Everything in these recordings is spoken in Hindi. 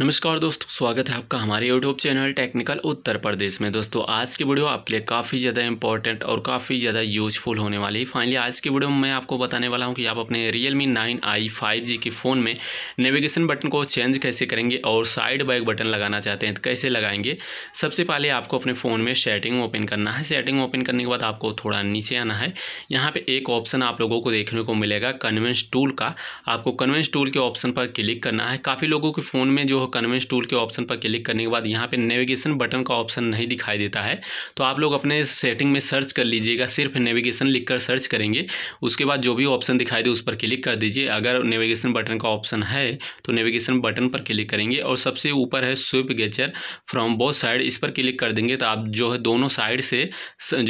नमस्कार दोस्तों स्वागत है आपका हमारे YouTube channel technical Uttar Pradesh में दोस्तों आज की वीडियो आपके लिए काफ़ी ज़्यादा इंपॉर्टेंट और काफ़ी ज़्यादा यूजफुल होने वाली है फाइनली आज की वीडियो में मैं आपको बताने वाला हूं कि आप अपने Realme nine i five G के फ़ोन में नेविगेशन बटन को चेंज कैसे करेंगे और साइड बैक बटन लगाना चाहते हैं तो कैसे लगाएंगे सबसे पहले आपको अपने फ़ोन में सेटिंग ओपन करना है सेटिंग ओपन करने के बाद आपको थोड़ा नीचे आना है यहाँ पर एक ऑप्शन आप लोगों को देखने को मिलेगा कन्वेंस टूल का आपको कन्वेंस टूल के ऑप्शन पर क्लिक करना है काफ़ी लोगों के फ़ोन में जो हो कन्वेंस टूल के ऑप्शन पर क्लिक करने के बाद यहाँ पर नेविगेशन बटन का ऑप्शन नहीं दिखाई देता है तो आप लोग अपने सेटिंग में सर्च कर लीजिएगा सिर्फ नेविगेशन लिख कर सर्च करेंगे उसके बाद जो भी ऑप्शन दिखाई दे उस पर क्लिक कर दीजिए अगर नेविगेशन बटन का ऑप्शन है तो नेविगेशन बटन पर क्लिक करेंगे और सबसे ऊपर है swipe gesture from both side इस पर क्लिक कर देंगे तो आप जो है दोनों साइड से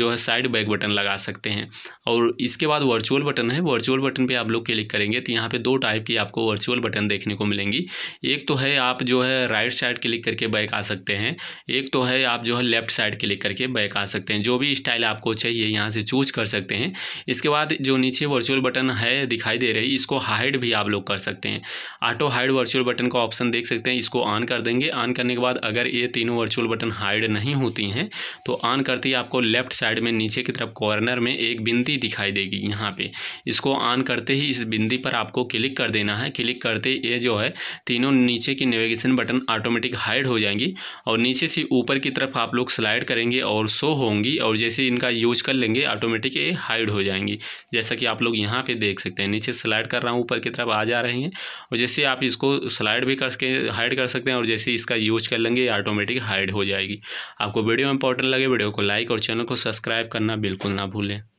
जो है साइड बैक बटन लगा सकते हैं और इसके बाद वर्चुअल बटन है वर्चुअल बटन पर आप लोग क्लिक करेंगे तो यहाँ पर दो टाइप की आपको वर्चुअल बटन देखने को मिलेंगी एक तो है आप जो है राइट साइड क्लिक करके बैक आ सकते हैं एक तो है आप जो है लेफ्ट साइड क्लिक करके बैक आ सकते हैं जो भी स्टाइल आपको चाहिए यहाँ से चूज कर सकते हैं इसके बाद जो नीचे वर्चुअल बटन है दिखाई दे रही इसको हाइड भी आप लोग कर सकते हैं ऑटो हाइड वर्चुअल बटन का ऑप्शन देख सकते हैं इसको ऑन कर देंगे ऑन करने के बाद अगर ये तीनों वर्चुअल बटन हाइड नहीं होती हैं तो ऑन करते ही आपको लेफ्ट साइड में नीचे की तरफ कॉर्नर में एक बिंदी दिखाई देगी यहाँ पे इसको ऑन करते ही इस बिंदी पर आपको क्लिक कर देना है क्लिक करते ये जो है तीनों नीचे की नेविगे नेविगेशन बटन ऑटोमेटिक हाइड हो जाएंगी और नीचे से ऊपर की तरफ आप लोग स्लाइड करेंगे और शो होंगी और जैसे इनका यूज कर लेंगे ऑटोमेटिक ये हाइड हो जाएंगी जैसा कि आप लोग यहाँ पे देख सकते हैं नीचे स्लाइड कर रहा हूँ ऊपर की तरफ आ जा रहे हैं और जैसे आप इसको स्लाइड भी करके हाइड कर सकते हैं और जैसे इसका यूज कर लेंगे ऑटोमेटिक हाइड हो जाएगी आपको वीडियो इंपॉर्टेंट लगे वीडियो को लाइक और चैनल को सब्सक्राइब करना बिल्कुल ना भूलें